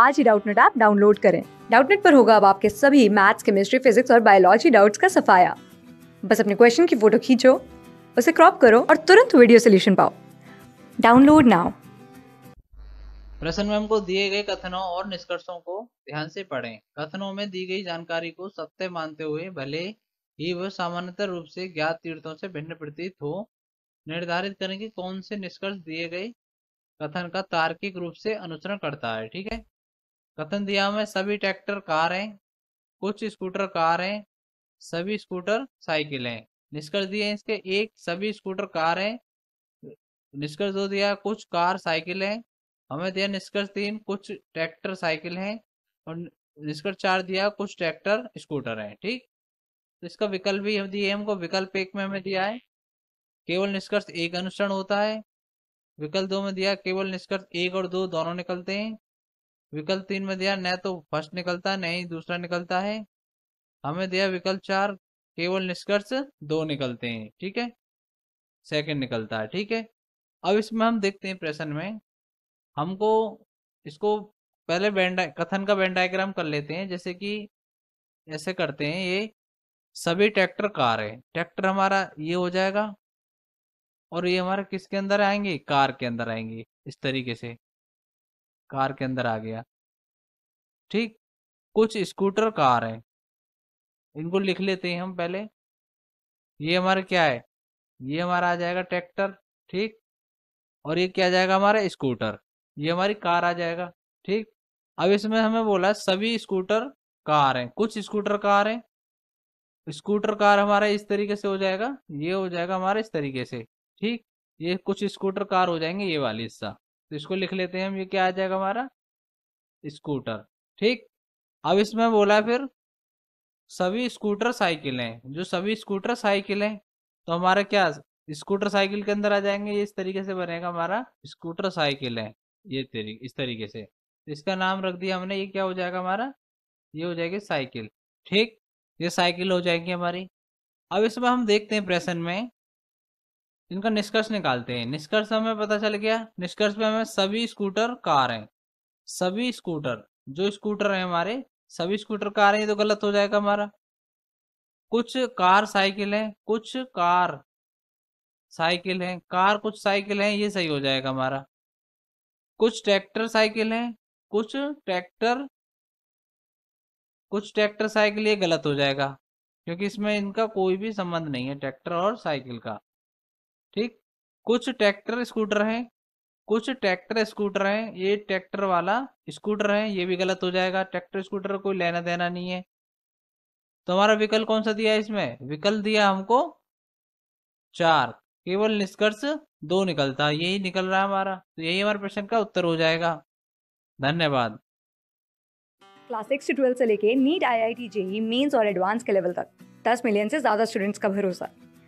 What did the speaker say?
आज ही Doubtnut app download करें डाउटनेट पर होगा अब आपके सभी मैथ्स केमिस्ट्री फिजिक्स और बायोलॉजी डाउट्स का सफाया बस अपने क्वेश्चन की फोटो खींचो उसे क्रॉप करो और तुरंत वीडियो सोल्यूशन पाओ डाउनलोड नाउ प्रश्न में हमको दिए गए कथनों और निष्कर्षों को ध्यान से पढ़ें। कथनों में दी गई जानकारी को सत्य मानते हुए भले ही वह सामान्यतः रूप से ज्ञात तीर्थों से भिन्न प्रतीत हो निर्धारित करें कि कौन से निष्कर्ष दिए गए कथन का तार्किक रूप से अनुसरण करता है ठीक है कथन दिया हमें सभी ट्रैक्टर कार हैं कुछ स्कूटर कार हैं सभी स्कूटर साइकिल हैं निष्कर्ष दिए इसके एक सभी स्कूटर कार हैं निष्कर्ष दो दिया कुछ कार साइकिल हैं हमें दिया निष्कर्ष तीन कुछ ट्रैक्टर साइकिल हैं और निष्कर्ष चार दिया कुछ ट्रैक्टर स्कूटर हैं ठीक तो इसका विकल्प भी हम दिए हमको विकल्प एक में हमें दिया है केवल निष्कर्ष एक अनुसरण होता है विकल्प दो में दिया केवल निष्कर्ष एक और दो दोनों निकलते हैं विकल्प तीन में दिया न तो फर्स्ट निकलता है न ही दूसरा निकलता है हमें दिया विकल्प चार केवल निष्कर्ष दो निकलते हैं ठीक है सेकंड निकलता है ठीक है अब इसमें हम देखते हैं प्रश्न में हमको इसको पहले बैंड कथन का बैंडाइग्राम कर लेते हैं जैसे कि ऐसे करते हैं ये सभी ट्रैक्टर कार है ट्रैक्टर हमारा ये हो जाएगा और ये हमारे किसके अंदर आएंगे कार के अंदर आएंगे इस तरीके से कार के अंदर आ गया ठीक कुछ स्कूटर कार है इनको लिख लेते हैं हम पहले ये हमारा क्या है ये हमारा आ जाएगा ट्रैक्टर ठीक और ये क्या जाएगा हमारा स्कूटर ये हमारी कार आ जाएगा ठीक अब इसमें हमें बोला सभी स्कूटर कार हैं कुछ स्कूटर कार हैं स्कूटर कार हमारा इस तरीके से हो जाएगा ये हो जाएगा हमारा इस तरीके से ठीक ये कुछ स्कूटर कार हो जाएंगे ये वाली हिस्सा तो इसको लिख लेते हैं हम ये क्या आ जाएगा हमारा स्कूटर ठीक अब इसमें बोला फिर सभी स्कूटर साइकिल हैं जो सभी स्कूटर साइकिल हैं तो हमारा क्या स्कूटर साइकिल के अंदर आ जाएंगे ये इस तरीके से बनेगा हमारा स्कूटर साइकिल है ये तरीके इस तरीके से तो इसका नाम रख दिया हमने ये क्या हो जाएगा हमारा ये हो जाएगी साइकिल ठीक ये साइकिल हो जाएंगी हमारी अब इसमें हम देखते हैं प्रेशन में इनका निष्कर्ष निकालते हैं निष्कर्ष हमें पता चल गया निष्कर्ष पे हमें सभी स्कूटर कार हैं सभी स्कूटर जो स्कूटर हैं हमारे सभी स्कूटर कार हैं ये तो गलत हो जाएगा हमारा कुछ कार साइकिल हैं कुछ कार साइकिल हैं कार कुछ साइकिल हैं ये सही हो जाएगा हमारा कुछ ट्रैक्टर साइकिल हैं कुछ ट्रैक्टर कुछ ट्रैक्टर साइकिल ये गलत हो जाएगा क्योंकि इसमें इनका कोई भी संबंध नहीं है ट्रैक्टर और साइकिल का ठीक कुछ ट्रैक्टर स्कूटर है कुछ ट्रैक्टर स्कूटर है ये ट्रैक्टर वाला स्कूटर है ये भी गलत हो जाएगा ट्रैक्टर स्कूटर कोई लेना देना नहीं है तो हमारा विकल्प कौन सा दिया इसमें विकल्प दिया हमको चार केवल निष्कर्ष दो निकलता यही निकल रहा है हमारा तो यही हमारे प्रश्न का उत्तर हो जाएगा धन्यवाद क्लास सिक्स से ट्वेल्व से लेके NEET I I T JEE Mains और एडवांस के लेवल तक दस मिलियन से ज्यादा स्टूडेंट्स का भरोसा